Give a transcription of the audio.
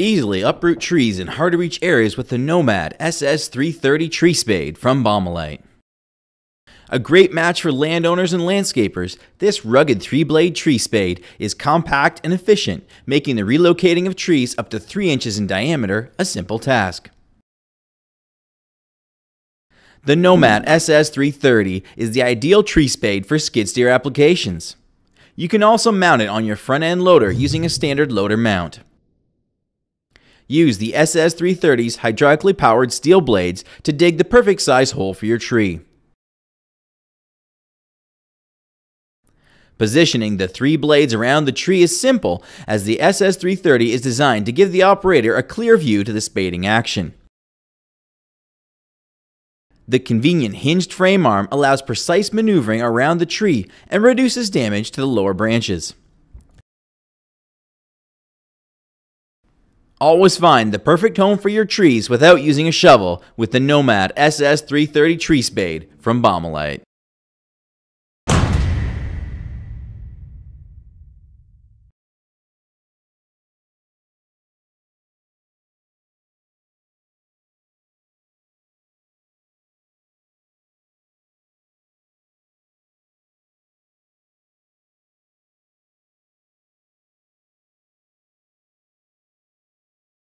Easily uproot trees in hard to reach areas with the Nomad SS330 tree spade from Bomalite. A great match for landowners and landscapers, this rugged three blade tree spade is compact and efficient, making the relocating of trees up to 3 inches in diameter a simple task. The Nomad SS330 is the ideal tree spade for skid steer applications. You can also mount it on your front end loader using a standard loader mount. Use the SS330's hydraulically powered steel blades to dig the perfect size hole for your tree. Positioning the three blades around the tree is simple as the SS330 is designed to give the operator a clear view to the spading action. The convenient hinged frame arm allows precise maneuvering around the tree and reduces damage to the lower branches. Always find the perfect home for your trees without using a shovel with the Nomad SS330 Tree Spade from Bomalite.